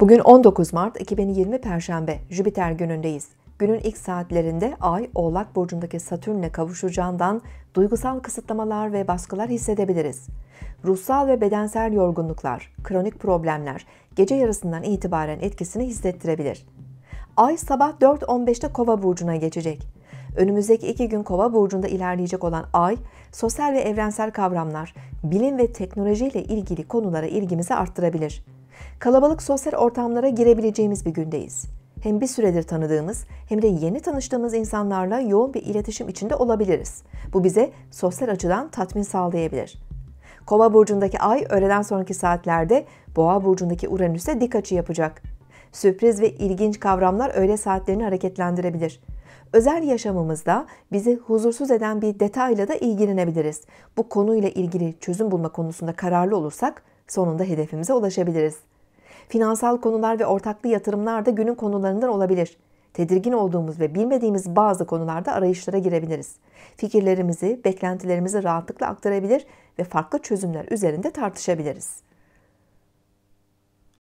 Bugün 19 Mart 2020 Perşembe, Jüpiter günündeyiz. Günün ilk saatlerinde Ay, Oğlak Burcu'ndaki Satürn'le kavuşacağından duygusal kısıtlamalar ve baskılar hissedebiliriz. Ruhsal ve bedensel yorgunluklar, kronik problemler gece yarısından itibaren etkisini hissettirebilir. Ay sabah 4.15'te Kova Burcu'na geçecek. Önümüzdeki iki gün Kova burcunda ilerleyecek olan Ay, sosyal ve evrensel kavramlar, bilim ve teknolojiyle ilgili konulara ilgimizi arttırabilir. Kalabalık sosyal ortamlara girebileceğimiz bir gündeyiz. Hem bir süredir tanıdığımız hem de yeni tanıştığımız insanlarla yoğun bir iletişim içinde olabiliriz. Bu bize sosyal açıdan tatmin sağlayabilir. Kova burcundaki ay öğleden sonraki saatlerde Boğa burcundaki Uranüs'e dik açı yapacak. Sürpriz ve ilginç kavramlar öğle saatlerini hareketlendirebilir. Özel yaşamımızda bizi huzursuz eden bir detayla da ilgilenebiliriz. Bu konuyla ilgili çözüm bulma konusunda kararlı olursak Sonunda hedefimize ulaşabiliriz. Finansal konular ve ortaklı yatırımlar da günün konularından olabilir. Tedirgin olduğumuz ve bilmediğimiz bazı konularda arayışlara girebiliriz. Fikirlerimizi, beklentilerimizi rahatlıkla aktarabilir ve farklı çözümler üzerinde tartışabiliriz.